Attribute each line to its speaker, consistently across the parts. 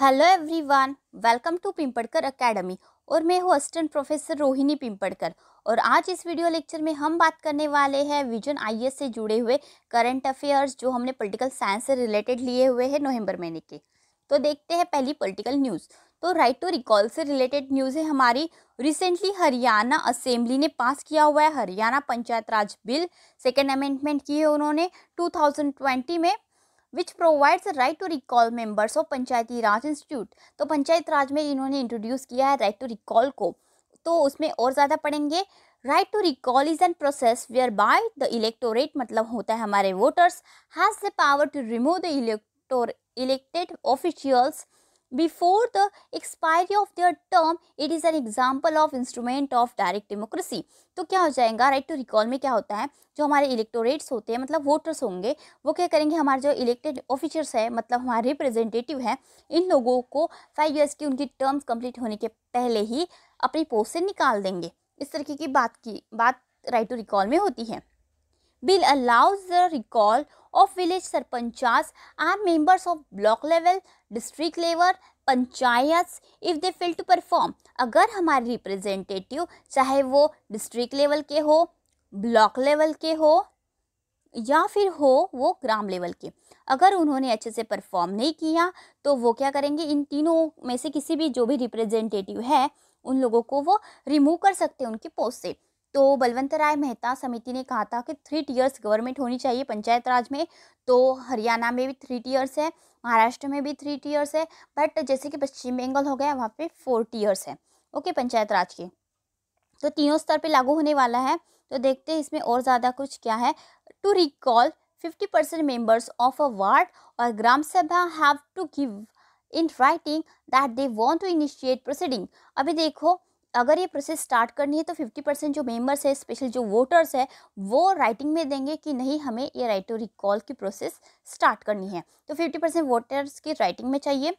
Speaker 1: Hello everyone welcome to Pimpadkar academy और मैं हूँ असिस्टेंट प्रोफेसर रोहिणी पिंपड़कर और आज इस वीडियो लेक्चर में हम बात करने वाले हैं विजन आईएएस से जुड़े हुए करंट अफेयर्स जो हमने पॉलिटिकल साइंस से रिलेटेड लिए हुए हैं नवंबर महीने के तो देखते हैं पहली पॉलिटिकल न्यूज़ तो राइट टू रिकॉल से रिलेटेड न्यूज़ है हमारी रिसेंटली हरियाणा असेंबली ने पास किया हुआ है Haryana panchayat Raj bill second amendment की है उन्होंने टू में which provides right to recall members of Panchayati Raj institute तो पंचायत राज में इन्होंने इंट्रोड्यूस किया है राइट टू रिकॉल को तो उसमें और ज़्यादा पढ़ेंगे right to recall is an process whereby the electorate मतलब होता है हमारे voters has the power to remove the elector elected officials before the expiry of their term it is an example of instrument of direct democracy तो क्या हो जाएगा right to recall में क्या होता है जो हमारे इलेक्टोरेट्स होते हैं मतलब वोटर्स होंगे वो क्या करेंगे हमारे जो इलेक्टेड ऑफिसर्स हैं मतलब हमारे रिप्रेजेंटेटिव हैं इन लोगों को फाइव ईयर्स की उनकी टर्म्स कंप्लीट होने के पहले ही अपनी पोस्ट से निकाल देंगे इस तरीके की बात की बात राइट टू रिकॉल में होती है bill allows the recall of village sarpanchas and members of block level district level panchayat if they fail to perform अगर हमारे रिप्रेजेंटेटिव चाहे वो डिस्ट्रिक्ट लेवल के हो ब्लॉक लेवल के हो या फिर हो वो ग्राम लेवल के अगर उन्होंने अच्छे से परफॉर्म नहीं किया तो वो क्या करेंगे इन तीनों में से किसी भी जो भी रिप्रेजेंटेटिव है उन लोगों को वो रिमूव कर सकते हैं उनकी पोस्ट से तो बलवंत राय मेहता समिति ने कहा था कि थ्री टीयर्स गवर्नमेंट होनी चाहिए पंचायत राज में तो हरियाणा में भी थ्री टीयर्स है महाराष्ट्र में भी थ्री टीयर्स है बट जैसे कि पश्चिम बंगाल हो गया वहाँ पे फोर टीयर्स है ओके पंचायत राज के तो तीनों स्तर पे लागू होने वाला है तो देखते हैं इसमें और ज़्यादा कुछ क्या है to recall fifty percent members of a ward और Gram Sabha have to give in writing that they want to initiate proceeding अभी देखो अगर ये प्रोसेस स्टार्ट करनी है तो फिफ्टी परसेंट जो मेम्बर्स है स्पेशल जो वोटर्स है वो राइटिंग में देंगे कि नहीं हमें ये राइट टू रिकॉल की प्रोसेस स्टार्ट करनी है तो फिफ्टी परसेंट वोटर्स की राइटिंग में चाहिए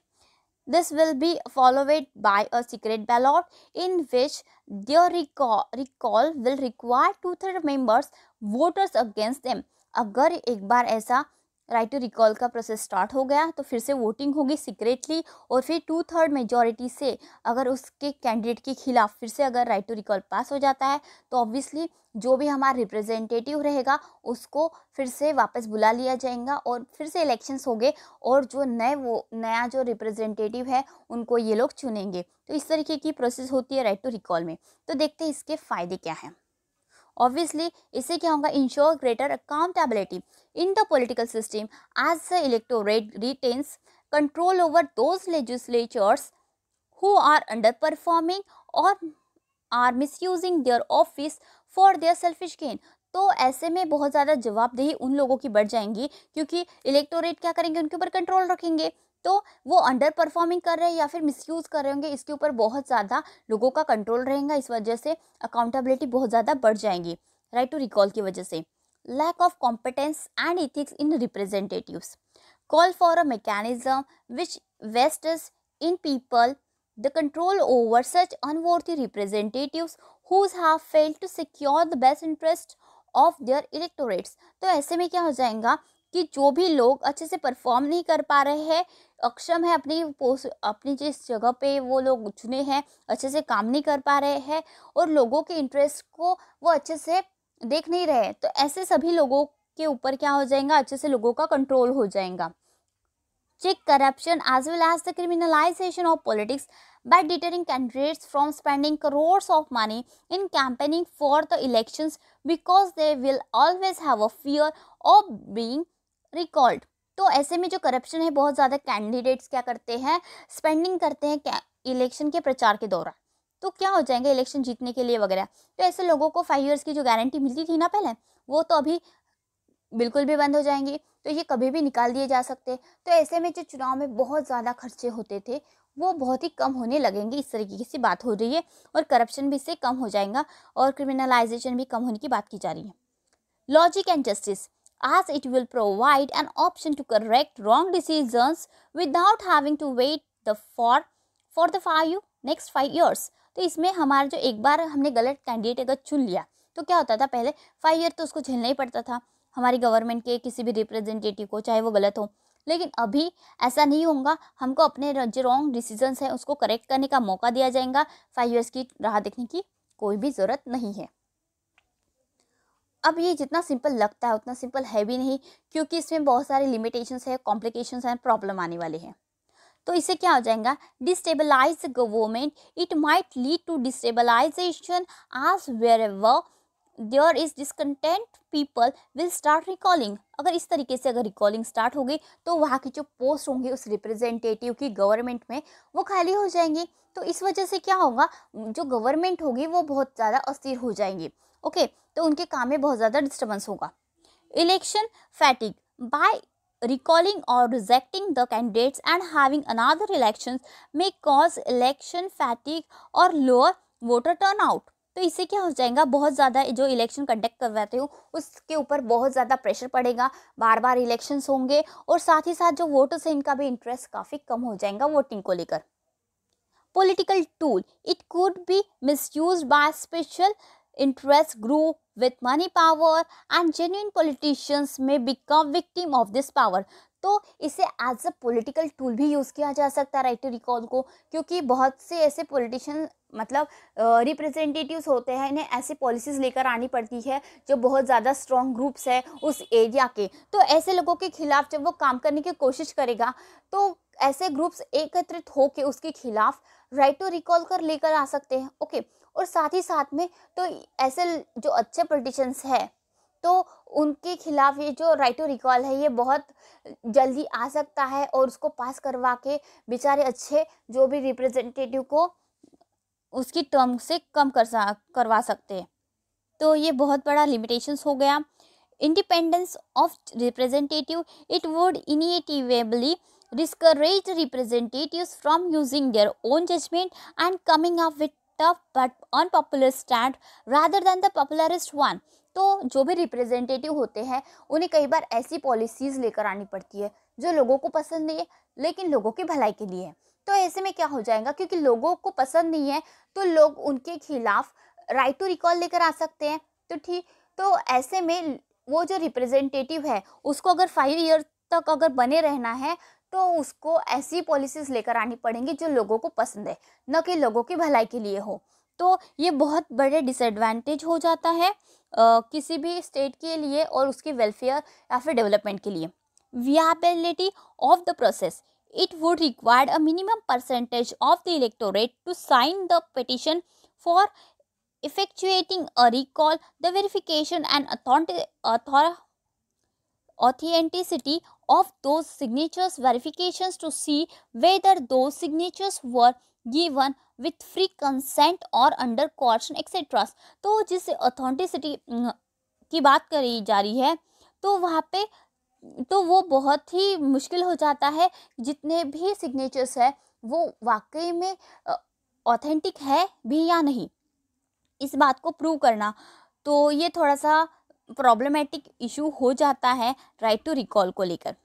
Speaker 1: this will be followed by a secret ballot in which their reca recall will require two third members voters against them अगर एक बार ऐसा राइट टू रिकॉल का प्रोसेस स्टार्ट हो गया तो फिर से वोटिंग होगी सीक्रेटली और फिर टू थर्ड मेजोरिटी से अगर उसके कैंडिडेट के खिलाफ फिर से अगर राइट टू रिकॉल पास हो जाता है तो ऑब्वियसली जो भी हमारा रिप्रेजेंटेटिव रहेगा उसको फिर से वापस बुला लिया जाएगा और फिर से इलेक्शंस होंगे और जो नए वो नया जो रिप्रेजेंटेटिव है उनको ये लोग चुनेंगे तो इस तरीके की प्रोसेस होती है राइट टू रिकॉल में तो देखते हैं इसके फ़ायदे क्या हैं ऑब्वियसली इससे क्या होगा ensure greater accountability in the political system as the electorate retains control over those legislatures who are under performing और are misusing their office for their selfish gain तो ऐसे में बहुत ज़्यादा जवाबदेही उन लोगों की बढ़ जाएंगी क्योंकि इलेक्टोरेट क्या करेंगे उनके ऊपर कंट्रोल रखेंगे तो वो अंडर परफॉर्मिंग कर रहे हैं या फिर मिसयूज़ कर रहे होंगे इसके ऊपर बहुत ज़्यादा लोगों का कंट्रोल रहेगा इस वजह से अकाउंटेबिलिटी बहुत ज़्यादा बढ़ जाएंगी राइट टू रिकॉल की वजह से lack of competence and ethics in representative call for a mechanism which vest in people the control over such unworthy representatives whose have failed to secure the best interest of their electorates तो ऐसे में क्या हो जाएगा कि जो भी लोग अच्छे से परफॉर्म नहीं कर पा रहे हैं अक्षम है अपनी पोस्ट अपनी जिस जगह पे वो लोग चुने हैं अच्छे से काम नहीं कर पा रहे हैं और लोगों के इंटरेस्ट को वो अच्छे से देख नहीं रहे तो ऐसे सभी लोगों के ऊपर क्या हो जाएगा अच्छे से लोगों का कंट्रोल हो जाएगा check corruption as well as the criminalization of politics by deterring candidates from spending crore of money in campaigning for the elections because they will always have a fear of being recalled तो ऐसे में जो corruption है बहुत ज़्यादा candidates क्या करते हैं स्पेंडिंग करते हैं इलेक्शन के प्रचार के दौरान तो क्या हो जाएंगे इलेक्शन जीतने के लिए वगैरह तो ऐसे लोगों को फाइव ईयर्स की जो गारंटी मिलती थी ना पहले वो तो अभी बिल्कुल भी बंद हो जाएंगी तो ये कभी भी निकाल दिए जा सकते तो ऐसे में जो चुनाव में बहुत ज़्यादा खर्चे होते थे वो बहुत ही कम होने लगेंगे इस तरीके की बात हो रही है और करप्शन भी इससे कम हो जाएगा और क्रिमिनलाइजेशन भी कम होने की बात की जा रही है logic and justice as it will provide an option to correct wrong decisions without having to wait the for for the five next five years तो इसमें हमारा जो एक बार हमने गलत कैंडिडेट अगर चुन लिया तो क्या होता था पहले फाइव ईयर तो उसको झेलना ही पड़ता था हमारी गवर्नमेंट के किसी भी रिप्रेजेंटेटिव को चाहे वो गलत हो लेकिन अभी ऐसा नहीं होगा हमको अपने जो रॉन्ग डिसीजंस हैं उसको करेक्ट करने का मौका दिया जाएगा फाइव ईयर्स की राह देखने की कोई भी ज़रूरत नहीं है अब ये जितना सिंपल लगता है उतना सिंपल है भी नहीं क्योंकि इसमें बहुत सारे लिमिटेशंस है कॉम्प्लिकेशंस हैं प्रॉब्लम आने वाले हैं तो इससे क्या हो जाएगा destabilize government it might lead to destabilization as wherever there is discontent people will start recalling अगर इस तरीके से अगर रिकॉलिंग स्टार्ट होगी तो वहाँ की जो पोस्ट होंगे उस रिप्रेजेंटेटिव की गवर्नमेंट में वो खाली हो जाएंगे तो इस वजह से क्या होगा जो गवर्नमेंट होगी वो बहुत ज़्यादा अस्थिर हो जाएंगी ओके तो उनके काम में बहुत ज़्यादा डिस्टर्बेंस होगा election fatigue by recalling or rejecting the candidates and having another elections may cause election fatigue or lower voter turnout तो इससे क्या हो जाएगा बहुत ज़्यादा जो इलेक्शन कंडक्ट करवाते हो उसके ऊपर बहुत ज़्यादा प्रेशर पड़ेगा बार बार इलेक्शंस होंगे और साथ ही साथ जो वोटर्स हैं इनका भी इंटरेस्ट काफ़ी कम हो जाएगा वोटिंग को लेकर political tool it could be misused by special interest grew with money power and genuine politicians may become victim of this power. तो इसे एज अ पोलिटिकल टूल भी यूज़ किया जा सकता है राइट टू रिकॉल को क्योंकि बहुत से ऐसे पोलिटिशन मतलब रिप्रेजेंटेटिव्स uh, होते हैं इन्हें ऐसी पॉलिसीज़ लेकर आनी पड़ती है जो बहुत ज़्यादा स्ट्रॉन्ग ग्रुप्स है उस एरिया के तो ऐसे लोगों के खिलाफ जब वो काम करने की कोशिश करेगा तो ऐसे ग्रुप्स एकत्रित होकर उसके खिलाफ राइट टू रिकॉल कर लेकर आ सकते हैं ओके okay. और साथ ही साथ में तो ऐसे जो अच्छे पोलिटिशन्स हैं तो उनके खिलाफ ये जो राइट टू रिकॉल है ये बहुत जल्दी आ सकता है और उसको पास करवा के बेचारे अच्छे जो भी रिप्रेजेंटेटिव को उसकी टर्म से कम कर सा करवा सकते हैं तो ये बहुत बड़ा लिमिटेशंस हो गया independence of representative it would inevitably discourage representative from using their own judgement and coming up with tough but unpopular stand rather than the popularist one तो जो भी रिप्रेजेंटेटिव होते हैं उन्हें कई बार ऐसी पॉलिसीज़ लेकर आनी पड़ती है जो लोगों को पसंद नहीं है लेकिन लोगों की भलाई के लिए है तो ऐसे में क्या हो जाएगा क्योंकि लोगों को पसंद नहीं है तो लोग उनके खिलाफ राइट टू रिकॉल लेकर आ सकते हैं तो ठीक तो ऐसे में वो जो रिप्रेजेंटेटिव है उसको अगर फाइव ईयर तक अगर बने रहना है तो उसको ऐसी पॉलिसीज लेकर आनी पड़ेंगी जो लोगों को पसंद है न कि लोगों की भलाई के लिए हो तो ये बहुत बड़े डिसएडवांटेज हो जाता है आ, किसी भी स्टेट के लिए और उसके वेलफेयर या फिर डेवलपमेंट के लिए viability of the process it would required a minimum percentage of the electorate to sign the petition for effectuating a recall the verification and authority authenticity of those signatures verifications to see whether those signatures were given with free consent or under coercion etc. तो जिस authenticity की बात करी जा रही है तो वहाँ पे तो वो बहुत ही मुश्किल हो जाता है जितने भी सिग्नेचर्स है वो वाकई में ऑथेंटिक है भी या नहीं इस बात को प्रूव करना तो ये थोड़ा सा प्रॉब्लमेटिक इशू हो जाता है राइट टू रिकॉल को लेकर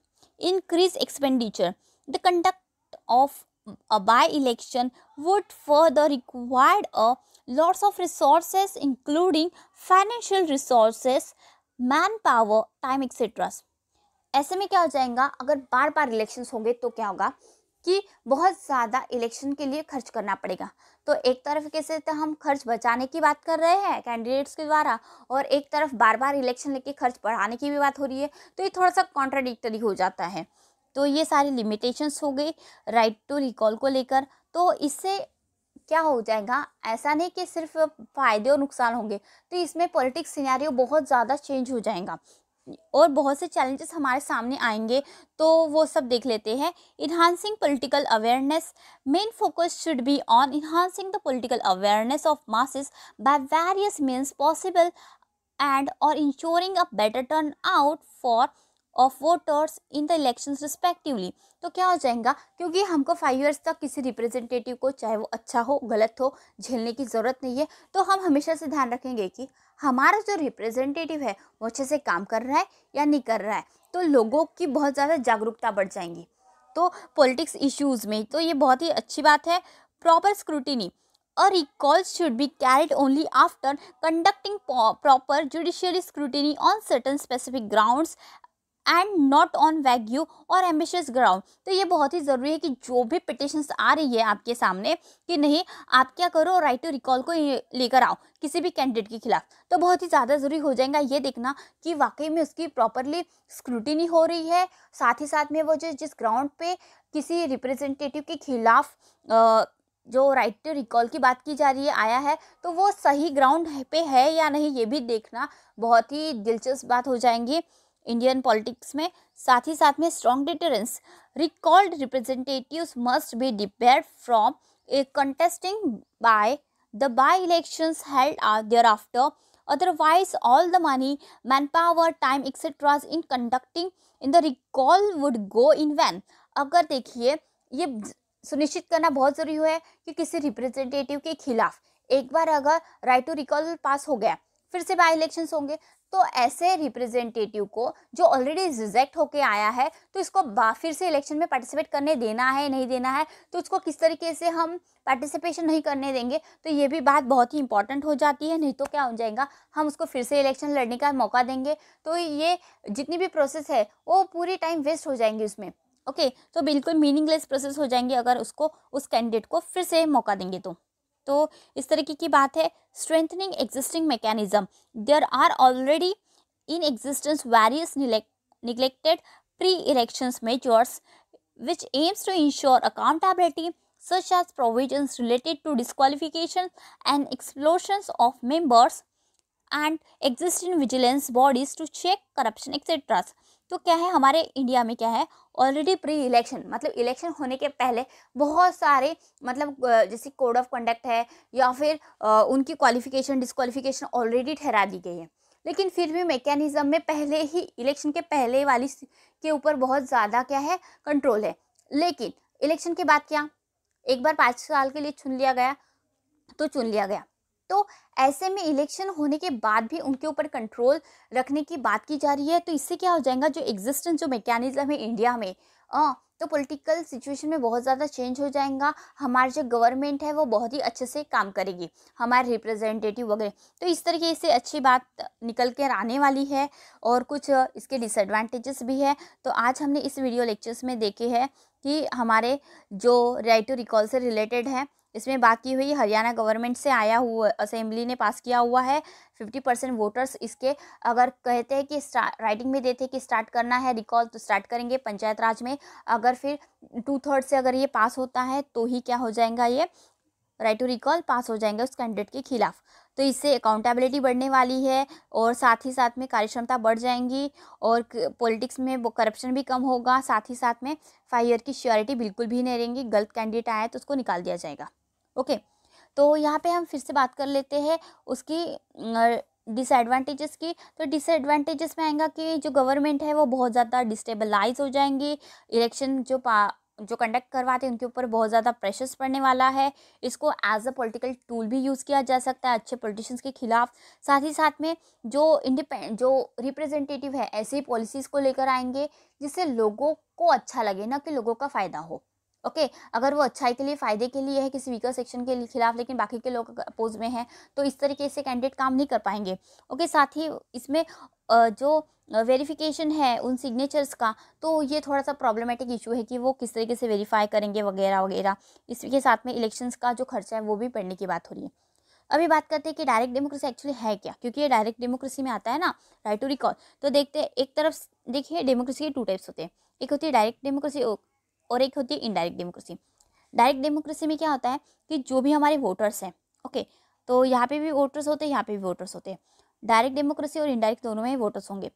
Speaker 1: increase expenditure the conduct of a by election would required a lots of of including financial financial man power time etcetera ऐसे में क्या हो जाएगा अगर बार बार इलेक्शंस होंगे तो क्या होगा कि बहुत ज़्यादा इलेक्शन के लिए खर्च करना पड़ेगा तो एक तरफ कैसे तो हम खर्च बचाने की बात कर रहे हैं कैंडिडेट्स के द्वारा और एक तरफ बार बार इलेक्शन लेके खर्च बढ़ाने की भी बात हो रही है तो ये थोड़ा सा कॉन्ट्राडिक्टरी हो जाता है तो ये सारी लिमिटेशंस हो गई राइट टू रिकॉल को लेकर तो इससे क्या हो जाएगा ऐसा नहीं कि सिर्फ फायदे और नुकसान होंगे तो इसमें पॉलिटिक्स सिनेरियो बहुत ज़्यादा चेंज हो जाएगा और बहुत से चैलेंजेस हमारे सामने आएंगे तो वो सब देख लेते हैं enhancing political awareness main focus should be on enhancing the political awareness of masses by various means possible and और ensuring a better turnout for of voters in the election respectively तो क्या हो जाएगा क्योंकि हमको five years तक किसी representative को चाहे वो अच्छा हो गलत हो झेलने की ज़रूरत नहीं है तो हम हमेशा से ध्यान रखेंगे कि हमारा जो रिप्रेजेंटेटिव है वो अच्छे से काम कर रहा है या नहीं कर रहा है तो लोगों की बहुत ज़्यादा जागरूकता बढ़ जाएंगी तो पॉलिटिक्स इश्यूज़ में तो ये बहुत ही अच्छी बात है proper scrutiny a recall should be carried only after conducting proper judicial scrutiny on certain specific grounds and not on vague और एम्बिशियस ग्राउंड तो ये बहुत ही ज़रूरी है कि जो भी पिटिशंस आ रही है आपके सामने कि नहीं आप क्या करो राइट टू रिकॉल को लेकर आओ किसी भी कैंडिडेट के खिलाफ तो बहुत ही ज़्यादा ज़रूरी हो जाएगा ये देखना कि वाकई में उसकी प्रॉपरली स्क्रूटिनी हो रही है साथ ही साथ में वो जो जिस ग्राउंड पे किसी रिप्रेजेंटेटिव के खिलाफ आ, जो राइट टू रिकॉल की बात की जा रही है आया है तो वो सही ग्राउंड पे है या नहीं ये भी देखना बहुत ही दिलचस्प बात हो जाएंगी इंडियन पॉलिटिक्स में साथ ही साथ में strong deterrence recalled representative must be debarred from a contesting by the by thereafter otherwise all the money man power time etc in conducting in the recall would go in vain अगर देखिए ये सुनिश्चित करना बहुत ज़रूरी है कि किसी रिप्रेजेंटेटिव के खिलाफ एक बार अगर राइट टू रिकॉल पास हो गया फिर से बाई इलेक्शन होंगे तो ऐसे रिप्रेजेंटेटिव को जो ऑलरेडी रिजेक्ट होके आया है तो इसको फिर से इलेक्शन में पार्टिसिपेट करने देना है नहीं देना है तो उसको किस तरीके से हम पार्टिसिपेशन नहीं करने देंगे तो ये भी बात बहुत ही इंपॉर्टेंट हो जाती है नहीं तो क्या हो जाएगा हम उसको फिर से इलेक्शन लड़ने का मौका देंगे तो ये जितनी भी प्रोसेस है वो पूरी टाइम वेस्ट हो जाएंगे उसमें ओके तो बिल्कुल मीनिंगलेस प्रोसेस हो जाएंगे अगर उसको उस कैंडिडेट को फिर से मौका देंगे तो तो इस तरीके की बात है strengthening existing mechanism there are already in existence various neglected pre elections measures which aims to ensure accountability such as provisions related to disqualification and explosions of members and existing vigilance bodies to check corruption etcetera तो क्या है हमारे India में क्या है already pre election मतलब election होने के पहले बहुत सारे मतलब जैसे कोड ऑफ कंडक्ट है या फिर उनकी क्वालिफिकेशन डिसक्वालिफिकेशन ऑलरेडी ठहरा दी गई है लेकिन फिर भी मैकेनिज़्म में पहले ही इलेक्शन के पहले वाली के ऊपर बहुत ज़्यादा क्या है कंट्रोल है लेकिन इलेक्शन के बाद क्या एक बार पाँच साल के लिए चुन लिया गया तो चुन लिया गया तो ऐसे में इलेक्शन होने के बाद भी उनके ऊपर कंट्रोल रखने की बात की जा रही है तो इससे क्या हो जाएगा जो एग्जिस्टेंस जो मैकेनिज्म है इंडिया में आ, तो पॉलिटिकल सिचुएशन में बहुत ज़्यादा चेंज हो जाएगा हमारी जो गवर्नमेंट है वो बहुत ही अच्छे से काम करेगी हमारे रिप्रेजेंटेटिव वगैरह तो इस तरीके से अच्छी बात निकल कर आने वाली है और कुछ इसके डिसएडवांटेजेस भी है तो आज हमने इस वीडियो लेक्चर्स में देखे हैं कि हमारे जो राइट टू रिकॉल से रिलेटेड है इसमें बाकी हुई हरियाणा गवर्नमेंट से आया हुआ असेंबली ने पास किया हुआ है फिफ्टी परसेंट वोटर्स इसके अगर कहते हैं कि राइटिंग में देते हैं कि स्टार्ट करना है रिकॉल तो स्टार्ट करेंगे पंचायत राज में अगर फिर टू थर्ड से अगर ये पास होता है तो ही क्या हो जाएगा ये राइट टू रिकॉल पास हो जाएंगे उस कैंडिडेट के खिलाफ तो इससे अकाउंटेबिलिटी बढ़ने वाली है और साथ ही साथ में कार्यक्षमता बढ़ जाएंगी और पॉलिटिक्स में करप्शन भी कम होगा साथ ही साथ में फाइव ईयर की श्योरिटी बिल्कुल भी नहीं रहेंगी गलत कैंडिडेट आया तो उसको निकाल दिया जाएगा ओके तो यहाँ पे हम फिर से बात कर लेते हैं उसकी डिसएडवांटेजेस की तो डिसएडवांटेजेस में आएगा कि जो गवर्नमेंट है वो बहुत ज़्यादा डिस्टेबलाइज हो जाएंगी इलेक्शन जो पा जो कंडक्ट करवाते हैं उनके ऊपर बहुत ज़्यादा प्रेशर्स पड़ने वाला है इसको एज अ पॉलिटिकल टूल भी यूज़ किया जा सकता है अच्छे पॉलिटिशियंस के खिलाफ साथ ही साथ में जो इंडिपेंड जो रिप्रेजेंटेटिव है ऐसी पॉलिसीज़ को लेकर आएंगे जिससे लोगों को अच्छा लगे ना कि लोगों का फ़ायदा हो ओके okay, अगर वो अच्छाई के लिए फ़ायदे के लिए है किसी वीकर सेक्शन के खिलाफ लेकिन बाकी के लोग अपोज में हैं तो इस तरीके से कैंडिडेट काम नहीं कर पाएंगे ओके okay, साथ ही इसमें जो वेरिफिकेशन है उन सिग्नेचर्स का तो ये थोड़ा सा प्रॉब्लमेटिक इशू है कि वो किस तरीके से वेरीफाई करेंगे वगैरह वगैरह इसके साथ में इलेक्शंस का जो खर्चा है वो भी पड़ने की बात हो रही है अभी बात करते हैं कि डायरेक्ट डेमोक्रेसी एक्चुअली है क्या क्योंकि ये डायरेक्ट डेमोक्रेसी में आता है ना राइट टू रिकॉल तो देखते हैं एक तरफ देखिए डेमोक्रेसी के टू टाइप्स होते हैं एक होती है डायरेक्ट डेमोक्रेसी और एक होती है इनडायरेक्ट डेमोक्रेसी डायरेक्ट डेमोक्रेसी में क्या होता है कि जो भी हमारे वोटर्स हैं ओके तो यहाँ पे भी वोटर्स होते हैं यहाँ पे भी वोटर्स होते हैं डायरेक्ट डेमोक्रेसी और इनडायरेक्ट दोनों में वोटर्स होंगे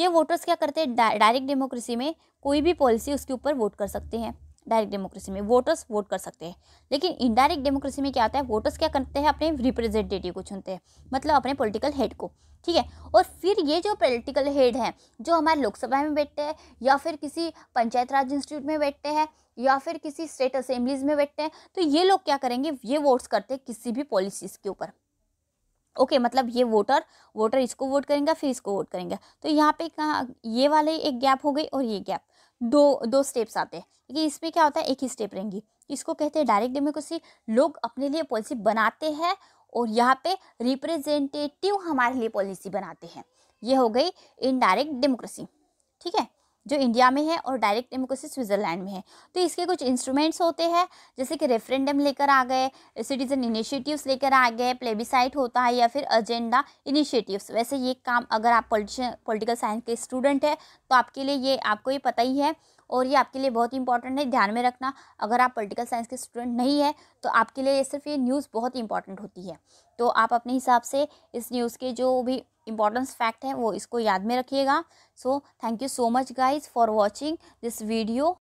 Speaker 1: ये वोटर्स क्या करते हैं डायरेक्ट डेमोक्रेसी में कोई भी पॉलिसी उसके ऊपर वोट कर सकते हैं डायरेक्ट डेमोक्रेसी में वोटर्स वोट कर सकते हैं लेकिन इनडायरेक्ट डेमोक्रेसी में क्या आता है वोटर्स क्या करते हैं अपने रिप्रेजेंटेटिव को चुनते हैं मतलब अपने पॉलिटिकल हेड को ठीक है और फिर ये जो पॉलिटिकल हेड हैं जो हमारे लोकसभा में बैठते हैं या फिर किसी पंचायत राज इंस्टीट्यूट में बैठते हैं या फिर किसी स्टेट असेंबलीज में बैठते हैं तो ये लोग क्या करेंगे ये वोट्स करते हैं किसी भी पॉलिसीज़ के ऊपर ओके okay, मतलब ये वोटर वोटर इसको वोट करेंगे फिर इसको वोट करेंगे तो यहाँ पे कहाँ ये वाले एक गैप हो गई और ये गैप दो दो स्टेप्स आते हैं लेकिन इस पर क्या होता है एक ही स्टेप रहेंगी इसको कहते हैं डायरेक्ट डेमोक्रेसी लोग अपने लिए पॉलिसी बनाते हैं और यहाँ पे रिप्रेजेंटेटिव हमारे लिए पॉलिसी बनाते हैं ये हो गई इनडायरेक्ट डेमोक्रेसी ठीक है जो इंडिया में है और डायरेक्ट डेमोक्रेसी स्विट्ज़रलैंड में है तो इसके कुछ इंस्ट्रूमेंट्स होते हैं जैसे कि रेफरेंडम लेकर आ गए सिटीज़न इनिशिएटिव्स लेकर आ गए प्लेबिसाइट होता है या फिर एजेंडा इनिशिएटिव्स वैसे ये काम अगर आप पॉलिटिशन पॉलिटिकल साइंस के स्टूडेंट है तो आपके लिए ये आपको ये पता ही है और ये आपके लिए बहुत ही इंपॉर्टेंट है ध्यान में रखना अगर आप पोलिटिकल साइंस के स्टूडेंट नहीं है तो आपके लिए सिर्फ ये न्यूज़ बहुत इंपॉर्टेंट होती है तो आप अपने हिसाब से इस न्यूज़ के जो भी इंपॉर्टेंस फैक्ट है वो इसको याद में रखिएगा so thank you so much guys for watching this video